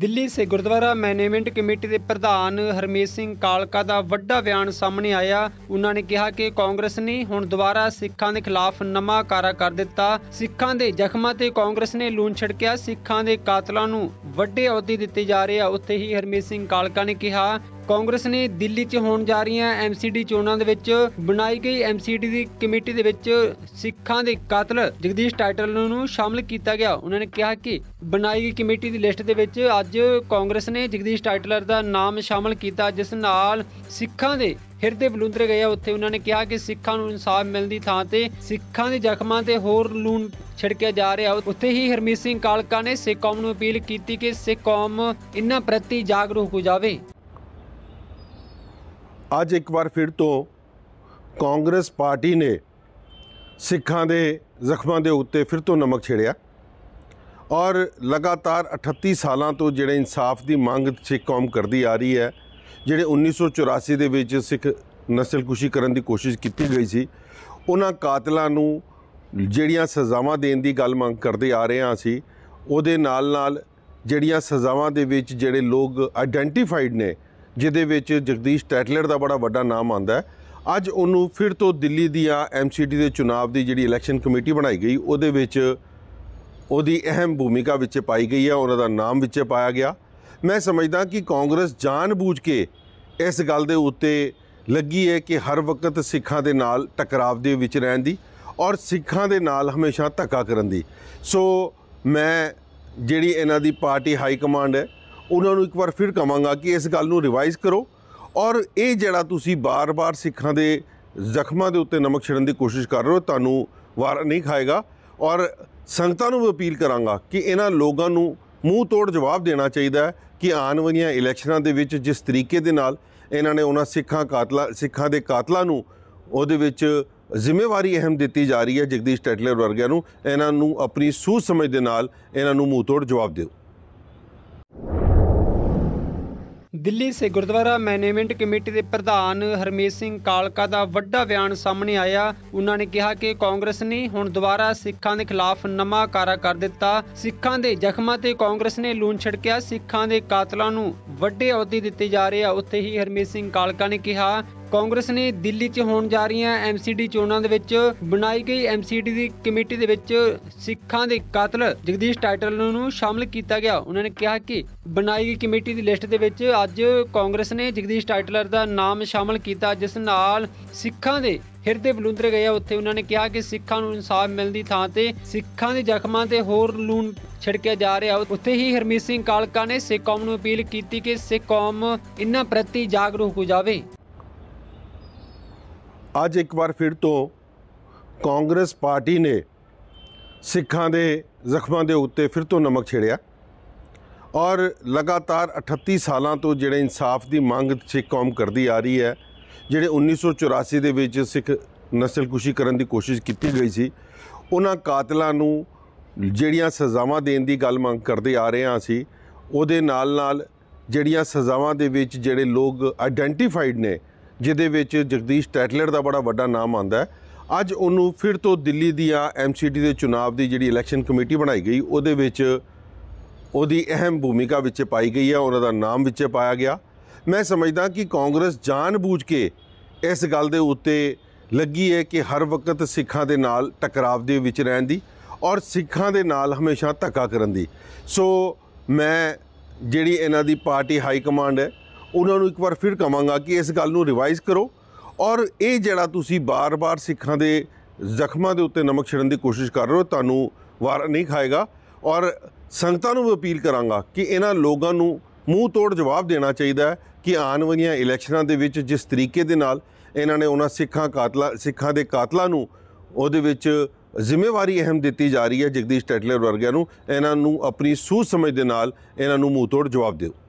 ਦਿੱਲੀ ਸੇ Gurdwara management committee ਦੇ ਪ੍ਰਧਾਨ ਹਰਮੇਸ਼ ਸਿੰਘ ਕਾਲਕਾ ਦਾ ਵੱਡਾ ਬਿਆਨ ਸਾਹਮਣੇ ਆਇਆ ਉਹਨਾਂ ਨੇ ਕਿਹਾ ਕਿ ਕਾਂਗਰਸ ਨੇ ਹੁਣ ਦੁਬਾਰਾ ਸਿੱਖਾਂ ਦੇ ਖਿਲਾਫ ਨਵਾਂ ਕਾਰਾ ਕਰ ਦਿੱਤਾ ਸਿੱਖਾਂ ਦੇ ਜ਼ਖਮਾਂ ਤੇ ਕਾਂਗਰਸ ਨੇ ਲੂਣ ਛਿੜਕਿਆ ਸਿੱਖਾਂ ਦੇ ਕਾਤਲਾਂ ਨੂੰ ਵੱਡੇ ਅਹੁਦੇ ਦਿੱਤੇ ਜਾ ਰਹੇ ਆ ਉੱਥੇ ਹੀ ਹਰਮੇਸ਼ ਸਿੰਘ ਕਾਲਕਾ ਨੇ ਕਿਹਾ ਕਾਂਗਰਸ ਨੇ ਦਿੱਲੀ 'ਚ ਹੋਣ ਜਾ ਰਹੀਆਂ ਐਮਸੀਡੀ ਚੋਣਾਂ ਦੇ ਵਿੱਚ ਬਣਾਈ ਗਈ ਐਮਸੀਡੀ ਦੀ ਕਮੇਟੀ ਦੇ ਵਿੱਚ ਸਿੱਖਾਂ ਦੇ ਕਾਤਲ ਜਗਦੀਸ਼ ਟਾਈਟਲ ਨੂੰ ਸ਼ਾਮਲ ਕੀਤਾ ਗਿਆ ਉਹਨਾਂ ਨੇ ਕਿਹਾ ਕਿ ਬਣਾਈ ਗਈ ਕਮੇਟੀ ਦੀ ਲਿਸਟ ਦੇ ਵਿੱਚ ਅੱਜ ਕਾਂਗਰਸ ਨੇ ਜਗਦੀਸ਼ ਟਾਈਟਲਰ ਦਾ ਨਾਮ ਸ਼ਾਮਲ ਕੀਤਾ ਜਿਸ ਨਾਲ ਸਿੱਖਾਂ ਦੇ ਹਿਰਦੇ ਬਲੁੰਦਰੇ ਗਏ ਉੱਥੇ ਉਹਨਾਂ ਨੇ ਕਿਹਾ ਕਿ ਸਿੱਖਾਂ ਨੂੰ ਇਨਸਾਫ ਮਿਲਣ ਦੀ ਥਾਂ ਤੇ ਸਿੱਖਾਂ ਦੇ ਜ਼ਖਮਾਂ ਤੇ ਹੋਰ ਲੂਣ ਛਿੜਕਿਆ ਜਾ ਰਿਹਾ ਉੱਥੇ ਹੀ ਹਰਮੀਤ ਸਿੰਘ ਕਾਲਕਾ ਨੇ ਸਿੱਖ ਕੌਮ ਨੂੰ ਅਪੀਲ ਕੀਤੀ ਕਿ ਸਿੱਖ ਕੌਮ ਇਨ੍ਹਾਂ ਪ੍ਰਤੀ ਜਾਗਰੂਕ ਹੋ ਜਾਵੇ ਅੱਜ ਇੱਕ ਵਾਰ ਫਿਰ ਤੋਂ ਕਾਂਗਰਸ ਪਾਰਟੀ ਨੇ ਸਿੱਖਾਂ ਦੇ ਜ਼ਖਮਾਂ ਦੇ ਉੱਤੇ ਫਿਰ ਤੋਂ ਨਮਕ ਛੇੜਿਆ ਔਰ ਲਗਾਤਾਰ 38 ਸਾਲਾਂ ਤੋਂ ਜਿਹੜੇ ਇਨਸਾਫ ਦੀ ਮੰਗ ਸਿੱਖ ਕੌਮ ਕਰਦੀ ਆ ਰਹੀ ਹੈ ਜਿਹੜੇ 1984 ਦੇ ਵਿੱਚ ਸਿੱਖ ਨਸਲਕੁਸ਼ੀ ਕਰਨ ਦੀ ਕੋਸ਼ਿਸ਼ ਕੀਤੀ ਗਈ ਸੀ ਉਹਨਾਂ ਕਾਤਲਾਂ ਨੂੰ ਜਿਹੜੀਆਂ ਸਜ਼ਾਵਾਂ ਦੇਣ ਦੀ ਗੱਲ ਮੰਗ ਕਰਦੇ ਆ ਰਹੇ ਹਾਂ ਸੀ ਉਹਦੇ ਨਾਲ ਨਾਲ ਜਿਹੜੀਆਂ ਸਜ਼ਾਵਾਂ ਦੇ ਵਿੱਚ ਜਿਹੜੇ ਲੋਕ ਆਇਡੈਂਟੀਫਾਈਡ ਨੇ ਜਿਹਦੇ ਵਿੱਚ ਜਗਦੀਸ਼ ਟੈਟਲਰ ਦਾ ਬੜਾ ਵੱਡਾ ਨਾਮ ਆਂਦਾ ਹੈ ਅੱਜ ਉਹਨੂੰ ਫਿਰ ਤੋਂ ਦਿੱਲੀ ਦੀਆਂ ਐਮਸੀਟੀ ਦੇ ਚੋਣਾਂ ਦੀ ਜਿਹੜੀ ਇਲੈਕਸ਼ਨ ਕਮੇਟੀ ਬਣਾਈ ਗਈ ਉਹਦੇ ਵਿੱਚ ਉਹਦੀ ਅਹਿਮ ਭੂਮਿਕਾ ਵਿੱਚ ਪਾਈ ਗਈ ਹੈ ਉਹਨਾਂ ਦਾ ਨਾਮ ਵਿੱਚ ਪਾਇਆ ਗਿਆ ਮੈਂ ਸਮਝਦਾ ਕਿ ਕਾਂਗਰਸ ਜਾਣਬੂਝ ਕੇ ਇਸ ਗੱਲ ਦੇ ਉੱਤੇ ਲੱਗੀ ਹੈ ਕਿ ਹਰ ਵਕਤ ਸਿੱਖਾਂ ਦੇ ਨਾਲ ਟਕਰਾਵ ਦੇ ਵਿੱਚ ਰਹਿਣ ਦੀ ਔਰ ਸਿੱਖਾਂ ਦੇ ਨਾਲ ਹਮੇਸ਼ਾ ਧੱਕਾ ਕਰਨ ਦੀ ਸੋ ਮੈਂ ਜਿਹੜੀ ਇਹਨਾਂ ਦੀ ਪਾਰਟੀ ਹਾਈ ਕਮਾਂਡ ਹੈ ਉਹਨਾਂ ਨੂੰ ਇੱਕ ਵਾਰ ਫਿਰ ਕਵਾਂਗਾ ਕਿ ਇਸ ਗੱਲ ਨੂੰ ਰਿਵਾਈਜ਼ ਕਰੋ ਔਰ ਇਹ ਜਿਹੜਾ ਤੁਸੀਂ ਬਾਰ-ਬਾਰ ਸਿੱਖਾਂ ਦੇ ਜ਼ਖਮਾਂ ਦੇ ਉੱਤੇ ਨਮਕ ਛਿੜਨ ਦੀ ਕੋਸ਼ਿਸ਼ ਕਰ ਰਹੇ ਹੋ ਤੁਹਾਨੂੰ ਵਾਰ ਨਹੀਂ ਖਾਏਗਾ ਔਰ ਸੰਗਤਾਂ ਨੂੰ ਵੀ ਅਪੀਲ ਕਰਾਂਗਾ ਕਿ ਇਹਨਾਂ ਲੋਕਾਂ ਨੂੰ ਮੂੰਹ ਤੋੜ ਜਵਾਬ ਦੇਣਾ ਚਾਹੀਦਾ ਹੈ ਕਿ ਆਉਣ ਵਾਲੀਆਂ ਇਲੈਕਸ਼ਨਾਂ ਦੇ ਵਿੱਚ ਜਿਸ ਤਰੀਕੇ ਦੇ ਨਾਲ ਇਹਨਾਂ ਨੇ ਉਹਨਾਂ ਸਿੱਖਾਂ ਕਾਤਲਾ ਸਿੱਖਾਂ ਦੇ ਕਾਤਲਾਂ ਨੂੰ ਉਹਦੇ ਵਿੱਚ ਜ਼ਿੰਮੇਵਾਰੀ ਅਹਿਮ ਦਿੱਤੀ ਜਾ ਰਹੀ ਹੈ ਜਗਦੀਸ਼ ਟੈਟਲਰ ਵਰਗਿਆਂ ਨੂੰ ਇਹਨਾਂ ਨੂੰ ਆਪਣੀ ਸੂਝ ਸਮਝ ਦੇ ਨਾਲ ਇਹਨਾਂ ਨੂੰ ਮੂੰਹ ਤੋੜ ਜਵਾਬ ਦਿਓ ਦਿੱਲੀ ਸੇ ਗੁਰਦੁਆਰਾ ਮੈਨੇਜਮੈਂਟ ਕਮੇਟੀ ਦੇ ਪ੍ਰਧਾਨ ਹਰਮੇਸ਼ ਸਿੰਘ ਕਾਲਕਾ ਦਾ ਵੱਡਾ ਬਿਆਨ ਸਾਹਮਣੇ ਆਇਆ ਉਹਨਾਂ ਨੇ ਕਿਹਾ ਕਿ ਕਾਂਗਰਸ ਨੇ ਹੁਣ ਦੁਬਾਰਾ ਸਿੱਖਾਂ ਦੇ ਖਿਲਾਫ ਨਵਾਂ ਕਾਰਾ ਕਰ ਦਿੱਤਾ ਸਿੱਖਾਂ ਦੇ ਜ਼ਖਮਾਂ ਤੇ ਕਾਂਗਰਸ ਨੇ ਲੂਣ ਛਿੜਕਿਆ ਸਿੱਖਾਂ ਦੇ ਕਾਤਲਾਂ ਨੂੰ ਵੱਡੇ ਅਹੁਦੇ ਦਿੱਤੇ ਜਾ ਰਹੇ ਆ ਉੱਥੇ ਹੀ ਹਰਮੇਸ਼ ਸਿੰਘ ਕਾਲਕਾ ਨੇ ਕਿਹਾ ਕਾਂਗਰਸ ਨੇ ਦਿੱਲੀ 'ਚ ਹੋਣ ਜਾ ਰਹੀਆਂ ਐਮਸੀਡੀ ਚੋਣਾਂ ਦੇ ਵਿੱਚ ਬਣਾਈ ਗਈ ਐਮਸੀਡੀ ਦੀ ਕਮੇਟੀ ਦੇ ਵਿੱਚ ਸਿੱਖਾਂ ਦੇ ਕਾਤਲ ਜਗਦੀਸ਼ ਟਾਈਟਲ ਨੂੰ ਸ਼ਾਮਲ ਕੀਤਾ ਗਿਆ ਉਹਨਾਂ ਨੇ ਕਿਹਾ ਕਿ ਬਣਾਈ ਗਈ ਕਮੇਟੀ ਦੀ ਲਿਸਟ ਦੇ ਵਿੱਚ ਅੱਜ ਕਾਂਗਰਸ ਨੇ ਜਗਦੀਸ਼ ਟਾਈਟਲਰ ਦਾ ਨਾਮ ਸ਼ਾਮਲ ਕੀਤਾ ਜਿਸ ਨਾਲ ਸਿੱਖਾਂ ਦੇ ਹਿਰਦੇ ਬਲੁੰਦਰ ਗਏ ਉੱਥੇ ਉਹਨਾਂ ਨੇ ਕਿਹਾ ਕਿ ਸਿੱਖਾਂ ਨੂੰ ਇਨਸਾਫ ਮਿਲਦੀ ਥਾਂ ਤੇ ਸਿੱਖਾਂ ਦੇ ਜ਼ਖਮਾਂ ਤੇ ਹੋਰ ਲੂਣ ਛਿੜਕਿਆ ਜਾ ਰਿਹਾ ਉੱਥੇ ਹੀ ਹਰਮੀਤ ਸਿੰਘ ਕਾਲਕਾ ਨੇ ਸਿੱਖ ਕੌਮ ਨੂੰ ਅਪੀਲ ਕੀਤੀ ਕਿ ਸਿੱਖ ਕੌਮ ਇਨ੍ਹਾਂ ਪ੍ਰਤੀ ਜਾਗਰੂਕ ਹੋ ਜਾਵੇ ਅੱਜ ਇੱਕ ਵਾਰ ਫਿਰ ਤੋਂ ਕਾਂਗਰਸ ਪਾਰਟੀ ਨੇ ਸਿੱਖਾਂ ਦੇ ਜ਼ਖਮਾਂ ਦੇ ਉੱਤੇ ਫਿਰ ਤੋਂ ਨਮਕ ਛੇੜਿਆ ਔਰ ਲਗਾਤਾਰ 38 ਸਾਲਾਂ ਤੋਂ ਜਿਹੜੇ ਇਨਸਾਫ ਦੀ ਮੰਗ ਸਿੱਖ ਕੌਮ ਕਰਦੀ ਆ ਰਹੀ ਹੈ ਜਿਹੜੇ 1984 ਦੇ ਵਿੱਚ ਸਿੱਖ ਨਸਲਕੁਸ਼ੀ ਕਰਨ ਦੀ ਕੋਸ਼ਿਸ਼ ਕੀਤੀ ਗਈ ਸੀ ਉਹਨਾਂ ਕਾਤਲਾਂ ਨੂੰ ਜਿਹੜੀਆਂ ਸਜ਼ਾਵਾਂ ਦੇਣ ਦੀ ਗੱਲ ਮੰਗ ਕਰਦੇ ਆ ਰਹੇ ਹਾਂ ਅਸੀਂ ਉਹਦੇ ਨਾਲ ਨਾਲ ਜਿਹੜੀਆਂ ਸਜ਼ਾਵਾਂ ਦੇ ਵਿੱਚ ਜਿਹੜੇ ਲੋਕ ਆਇਡੈਂਟੀਫਾਈਡ ਨੇ ਜਿਹਦੇ ਵਿੱਚ ਜਗਦੀਸ਼ ਟੈਟਲਰ ਦਾ ਬੜਾ ਵੱਡਾ ਨਾਮ ਆਉਂਦਾ ਹੈ ਅੱਜ ਉਹਨੂੰ ਫਿਰ ਤੋਂ ਦਿੱਲੀ ਦੀਆਂ ਐਮਸੀਡੀ ਦੇ ਚੋਣਾਂ ਦੀ ਜਿਹੜੀ ਇਲੈਕਸ਼ਨ ਕਮੇਟੀ ਬਣਾਈ ਗਈ ਉਹਦੇ ਵਿੱਚ ਉਹਦੀ ਅਹਿਮ ਭੂਮਿਕਾ ਵਿੱਚ ਪਾਈ ਗਈ ਹੈ ਉਹਨਾਂ ਦਾ ਨਾਮ ਵਿੱਚ ਪਾਇਆ ਗਿਆ ਮੈਂ ਸਮਝਦਾ ਕਿ ਕਾਂਗਰਸ ਬੁੱਝ ਕੇ ਇਸ ਗੱਲ ਦੇ ਉੱਤੇ ਲੱਗੀ ਹੈ ਕਿ ਹਰ ਵਕਤ ਸਿੱਖਾਂ ਦੇ ਨਾਲ ਟਕਰਾਵ ਦੇ ਵਿੱਚ ਰਹਿਣ ਦੀ ਔਰ ਸਿੱਖਾਂ ਦੇ ਨਾਲ ਹਮੇਸ਼ਾ ਧੱਕਾ ਕਰਨ ਦੀ ਸੋ ਮੈਂ ਜਿਹੜੀ ਇਹਨਾਂ ਦੀ ਪਾਰਟੀ ਹਾਈ ਕਮਾਂਡ ਹੈ ਉਹਨਾਂ ਨੂੰ ਇੱਕ ਵਾਰ ਫਿਰ ਕਵਾਂਗਾ ਕਿ ਇਸ ਗੱਲ ਨੂੰ ਰਿਵਾਈਜ਼ ਕਰੋ ਔਰ ਇਹ ਜਿਹੜਾ ਤੁਸੀਂ ਬਾਰ-ਬਾਰ ਸਿੱਖਾਂ ਦੇ ਜ਼ਖਮਾਂ ਦੇ ਉੱਤੇ ਨਮਕ ਛਿੜਨ ਦੀ ਕੋਸ਼ਿਸ਼ ਕਰ ਰਹੇ ਹੋ ਤੁਹਾਨੂੰ ਵਾਰ ਨਹੀਂ ਖਾਏਗਾ ਔਰ ਸੰਗਤਾਂ ਨੂੰ ਵੀ ਅਪੀਲ ਕਰਾਂਗਾ ਕਿ ਇਹਨਾਂ ਲੋਕਾਂ ਨੂੰ ਮੂੰਹ ਤੋੜ ਜਵਾਬ ਦੇਣਾ ਚਾਹੀਦਾ ਹੈ ਕਿ ਆਉਣ ਵਾਲੀਆਂ ਇਲੈਕਸ਼ਨਾਂ ਦੇ ਵਿੱਚ ਜਿਸ ਤਰੀਕੇ ਦੇ ਨਾਲ ਇਹਨਾਂ ਨੇ ਉਹਨਾਂ ਸਿੱਖਾਂ ਕਾਤਲਾ ਸਿੱਖਾਂ ਦੇ ਕਾਤਲਾਂ ਨੂੰ ਉਹਦੇ ਵਿੱਚ ਜ਼ਿੰਮੇਵਾਰੀ ਅਹਿਮ ਦਿੱਤੀ ਜਾ ਰਹੀ ਹੈ ਜਗਦੀਸ਼ ਟੈਟਲਰ ਵਰਗਿਆਂ ਨੂੰ ਇਹਨਾਂ ਨੂੰ ਆਪਣੀ ਸੂਝ ਸਮਝ ਦੇ ਨਾਲ ਇਹਨਾਂ ਨੂੰ ਮੂੰਹ ਤੋੜ ਜਵਾਬ ਦਿਓ